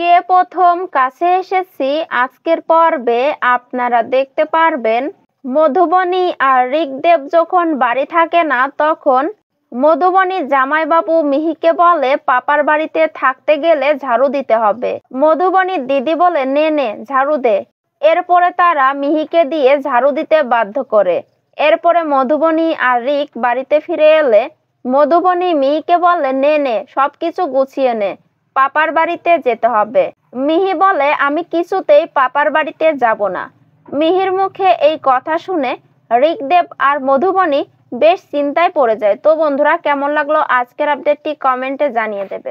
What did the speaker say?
কে প্রথম কাছে এসেছি আজকের পর্বে আপনারা দেখতে পারবেন মধুবনী আর ঋগদেব যখন বাড়ি থাকে না তখন মধুবনী জামাইবাবু মিহিকে বলে পাপার বাড়িতে থাকতে গেলে ঝাড়ু দিতে হবে মধুবনীর দিদি বলে নে নে ঝাড়ু দে এরপরে তারা মিহিকে দিয়ে ঝাড়ু দিতে বাধ্য করে এরপরে মধুবনী আর রিক বাড়িতে ফিরে এলে মধুবনী মিহিকে বলে নে নে সব কিছু গুছিয়ে নে পাপার বাড়িতে যেতে হবে মিহি বলে আমি কিছুতেই পাপার বাড়িতে যাব না মিহির মুখে এই কথা শুনে ঋকদেব আর মধুবনী বেশ চিন্তায় পড়ে যায় তো বন্ধুরা কেমন লাগলো আজকের আপডেটটি কমেন্টে জানিয়ে দেবে